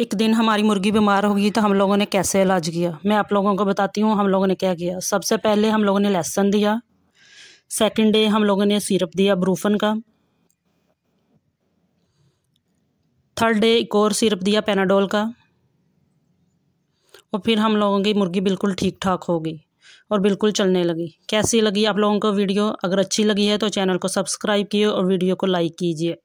एक दिन हमारी मुर्गी बीमार होगी तो हम लोगों ने कैसे इलाज किया मैं आप लोगों को बताती हूँ हम लोगों ने क्या किया सबसे पहले हम लोगों ने लहसन दिया सेकेंड डे हम लोगों ने सिरप दिया ब्रूफन का थर्ड डे एक और सिरप दिया पेनाडोल का और फिर हम लोगों की मुर्गी बिल्कुल ठीक ठाक होगी और बिल्कुल चलने लगी कैसी लगी आप लोगों को वीडियो अगर अच्छी लगी है तो चैनल को सब्सक्राइब किए और वीडियो को लाइक कीजिए